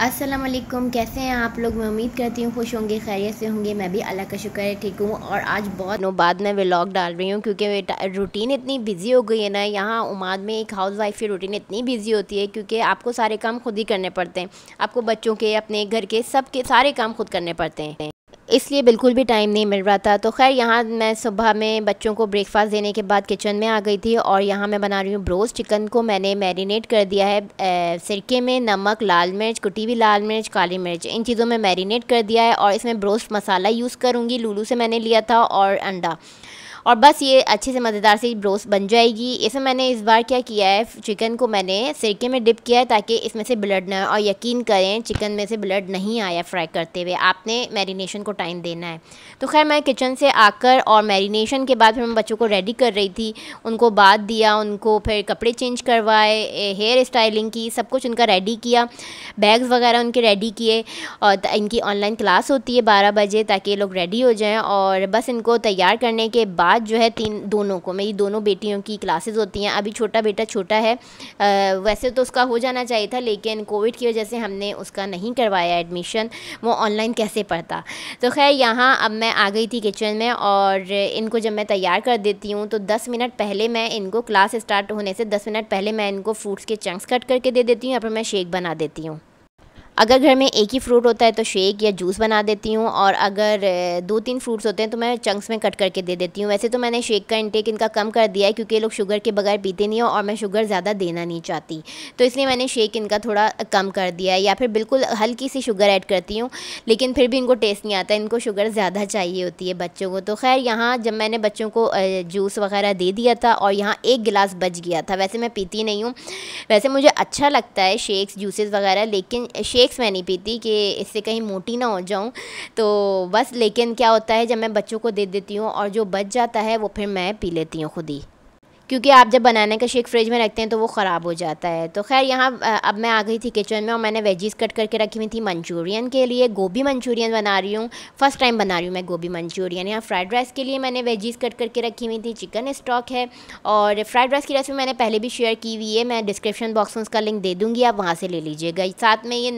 अस्सलाम वालेकुम कैसे हैं आप लोग मैं उम्मीद करती हूँ खुश होंगे खैरियत से होंगे मैं भी अल्लाह का शुक्र है ठीक हूँ और आज बहुत दिनों बाद मैं व्लॉग डाल रही हूँ क्योंकि रूटीन इतनी बिज़ी हो गई है ना यहाँ उमाद में एक हाउस वाइफ की रूटीन इतनी बिज़ी होती है क्योंकि आपको सारे काम खुद ही करने पड़ते हैं आपको बच्चों के अपने घर के सब के सारे काम खुद करने पड़ते हैं इसलिए बिल्कुल भी टाइम नहीं मिल रहा था तो खैर यहाँ मैं सुबह में बच्चों को ब्रेकफास्ट देने के बाद किचन में आ गई थी और यहाँ मैं बना रही हूँ ब्रोस चिकन को मैंने मैरिनेट कर दिया है सिरके में नमक लाल मिर्च कुटी हुई लाल मिर्च काली मिर्च इन चीज़ों में मैरिनेट कर दिया है और इसमें ब्रोस्ट मसाला यूज़ करूँगी लूलू से मैंने लिया था और अंडा और बस ये अच्छे से मज़ेदार सी ब्रोस बन जाएगी इसमें मैंने इस बार क्या किया है चिकन को मैंने सिरके में डिप किया है ताकि इसमें से ब्लड ना और यकीन करें चिकन में से ब्लड नहीं आया फ्राई करते हुए आपने मैरिनेशन को टाइम देना है तो खैर मैं किचन से आकर और मैरिनेशन के बाद फिर मैं बच्चों को रेडी कर रही थी उनको बात दिया उनको फिर कपड़े चेंज करवाए हेयर स्टाइलिंग की सब कुछ उनका रेडी किया बैग्स वगैरह उनके रेडी किए और इनकी ऑनलाइन क्लास होती है बारह बजे ताकि ये लोग रेडी हो जाएँ और बस इनको तैयार करने के बाद बाद जो है तीन दोनों को मेरी दोनों बेटियों की क्लासेस होती हैं अभी छोटा बेटा छोटा है आ, वैसे तो उसका हो जाना चाहिए था लेकिन कोविड की वजह से हमने उसका नहीं करवाया एडमिशन वो ऑनलाइन कैसे पढ़ता तो खैर यहाँ अब मैं आ गई थी किचन में और इनको जब मैं तैयार कर देती हूँ तो दस मिनट पहले मैं इनको क्लास स्टार्ट होने से दस मिनट पहले मैं इनको फ्रूट्स के चंक्स कट करके दे देती हूँ या फिर मैं शेक बना देती हूँ अगर घर में एक ही फ्रूट होता है तो शेक या जूस बना देती हूँ और अगर दो तीन फ्रूट्स होते हैं तो मैं चंक्स में कट करके दे देती हूँ वैसे तो मैंने शेक का इंटेक इनका कम कर दिया है क्योंकि लोग शुगर के बगैर पीते नहीं हो और मैं शुगर ज़्यादा देना नहीं चाहती तो इसलिए मैंने शेक इनका थोड़ा कम कर दिया है या फिर बिल्कुल हल्की सी शुगर ऐड करती हूँ लेकिन फिर भी इनको टेस्ट नहीं आता इनको शुगर ज़्यादा चाहिए होती है बच्चों को तो खैर यहाँ जब मैंने बच्चों को जूस वगैरह दे दिया था और यहाँ एक गिलास बच गया था वैसे मैं पीती नहीं हूँ वैसे मुझे अच्छा लगता है शेक्स जूसेस वगैरह लेकिन शेक मैं नहीं पीती कि इससे कहीं मोटी ना हो जाऊँ तो बस लेकिन क्या होता है जब मैं बच्चों को दे देती हूँ और जो बच जाता है वो फिर मैं पी लेती हूँ खुद ही क्योंकि आप जब बनाने का शेक फ्रिज में रखते हैं तो वो ख़राब हो जाता है तो खैर यहाँ अब मैं आ गई थी किचन में और मैंने वेजीज कट करके रखी हुई थी मंचूरियन के लिए गोभी मंचूरियन बना रही हूँ फर्स्ट टाइम बना रही हूँ मैं गोभी मंचूरियन यहाँ फ्राइड राइस के लिए मैंने वेजीज कट करके रखी हुई थी चिकन स्टॉक है और फ्राइड राइस की रेसिपी मैंने पहले भी शेयर की हुई है मैं डिस्क्रिप्शन बॉक्स में उसका लिंक दे दूँगी आप वहाँ से ले लीजिएगा साथ में ये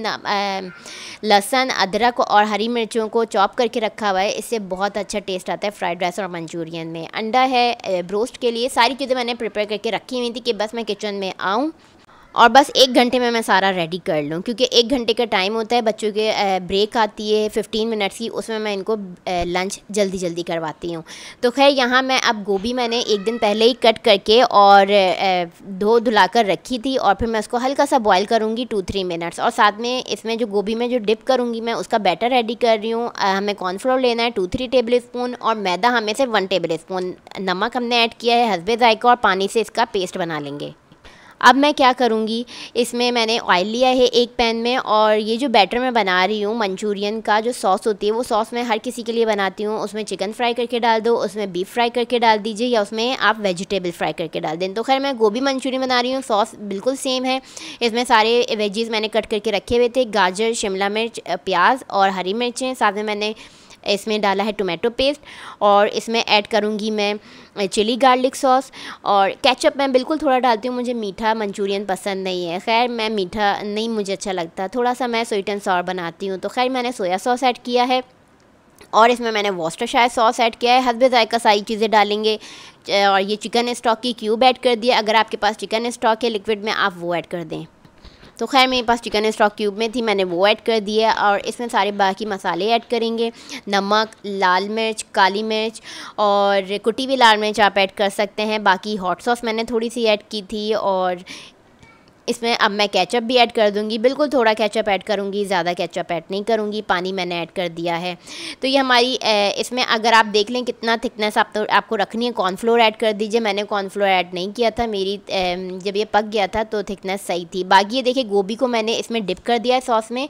लहसन अदरक और हरी मिर्चों को चॉप करके रखा हुआ है इससे बहुत अच्छा टेस्ट आता है फ्राइड राइस और मंचूरियन में अंडा है ब्रोस्ट के लिए सारी चीज़ें मैंने प्रिपेयर करके रखी हुई थी कि बस मैं किचन में आऊँ और बस एक घंटे में मैं सारा रेडी कर लूँ क्योंकि एक घंटे का टाइम होता है बच्चों के ब्रेक आती है फिफ्टीन मिनट्स की उसमें मैं इनको लंच जल्दी जल्दी करवाती हूँ तो खैर यहाँ मैं अब गोभी मैंने एक दिन पहले ही कट करके और धो धुला कर रखी थी और फिर मैं उसको हल्का सा बॉयल करूँगी टू थ्री मिनट्स और साथ में इसमें जो गोभी में जो डिप करूँगी मैं उसका बैटर रेडी कर रही हूँ हमें कॉर्नफ्लोर लेना है टू थ्री टेबल स्पून और मैदा हमें से वन टेबल स्पून नमक हमने ऐड किया है हसबे जायका और पानी से इसका पेस्ट बना लेंगे अब मैं क्या करूँगी इसमें मैंने ऑयल लिया है एक पैन में और ये जो बैटर मैं बना रही हूँ मंचूरियन का जो सॉस होती है वो सॉस मैं हर किसी के लिए बनाती हूँ उसमें चिकन फ्राई करके डाल दो उसमें बीफ फ्राई करके डाल दीजिए या उसमें आप वेजिटेबल फ्राई करके डाल दें तो खैर मैं गोभी मंचूरियन बना रही हूँ सॉस बिल्कुल सेम है इसमें सारे वेजीज़ मैंने कट करके रखे हुए थे गाजर शिमला मिर्च प्याज और हरी मिर्चें साथ में मैंने इसमें डाला है टोमेटो पेस्ट और इसमें ऐड करूँगी मैं चिली गार्लिक सॉस और केचप मैं बिल्कुल थोड़ा डालती हूँ मुझे मीठा मंचूरियन पसंद नहीं है खैर मैं मीठा नहीं मुझे अच्छा लगता थोड़ा सा मैं स्वीट एंड सॉर बनाती हूँ तो खैर मैंने सोया सॉस ऐड किया है और इसमें मैंने वॉस्टर शायद सॉस ऐड किया है हसबे जायका सारी चीज़ें डालेंगे और ये चिकन स्टॉक की क्यूब ऐड कर दिया अगर आपके पास चिकन स्टॉक है लिक्विड में आप वो ऐड कर दें तो खैर मेरे पास चिकन स्टॉक क्यूब में थी मैंने वो ऐड कर दिया और इसमें सारे बाकी मसाले ऐड करेंगे नमक लाल मिर्च काली मिर्च और कुटी हुई लाल मिर्च आप ऐड कर सकते हैं बाकी हॉट सॉस मैंने थोड़ी सी ऐड की थी और इसमें अब मैं केचप भी ऐड कर दूँगी बिल्कुल थोड़ा केचप ऐड करूँगी ज़्यादा केचप ऐड नहीं करूँगी पानी मैंने ऐड कर दिया है तो ये हमारी इसमें अगर आप देख लें कितना थिकनेस आप तो आपको रखनी है कॉर्नफ्लोर ऐड कर दीजिए मैंने कॉर्नफ्लोर ऐड नहीं किया था मेरी जब ये पक गया था तो थिकनेस सही थी बाकी ये देखिए गोभी को मैंने इसमें डिप कर दिया है सॉस में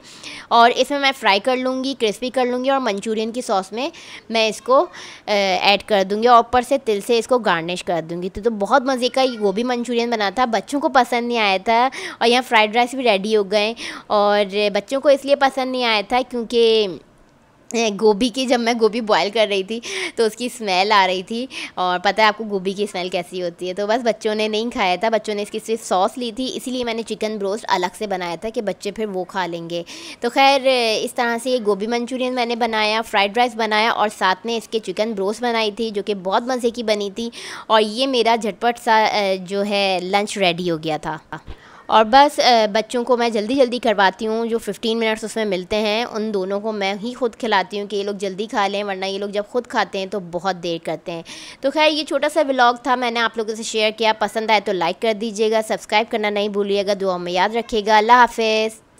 और इसमें मैं फ्राई कर लूँगी क्रिस्पी कर लूँगी और मंचूरियन की सॉस में मैं इसको ऐड कर दूँगी और ऊपर से तिल से इसको गार्निश कर दूँगी तो, तो बहुत मज़े का ये गोभी मंचूरियन बना था बच्चों को पसंद नहीं आया था था और यहाँ फ्राइड राइस भी रेडी हो गए और बच्चों को इसलिए पसंद नहीं आया था क्योंकि गोभी की जब मैं गोभी बॉयल कर रही थी तो उसकी स्मेल आ रही थी और पता है आपको गोभी की स्मेल कैसी होती है तो बस बच्चों ने नहीं खाया था बच्चों ने इसकी सिर्फ सॉस ली थी इसीलिए मैंने चिकन ब्रोस्ट अलग से बनाया था कि बच्चे फिर वो खा लेंगे तो खैर इस तरह से ये गोभी मंचूरियन मैंने बनाया फ्राइड राइस बनाया और साथ में इसके चिकन ब्रोस्ट बनाई थी जो कि बहुत मज़े की बनी थी और ये मेरा झटपट सा जो है लंच रेडी हो गया था और बस बच्चों को मैं जल्दी जल्दी करवाती हूँ जो 15 मिनट्स उसमें मिलते हैं उन दोनों को मैं ही खुद खिलाती हूँ कि ये लोग जल्दी खा लें वरना ये लोग जब खुद खाते हैं तो बहुत देर करते हैं तो खैर ये छोटा सा ब्लॉग था मैंने आप लोगों से शेयर किया पसंद आए तो लाइक कर दीजिएगा सब्सक्राइब करना नहीं भूलिएगा दुआ में याद रखिएगा अल्लाह हाफिज़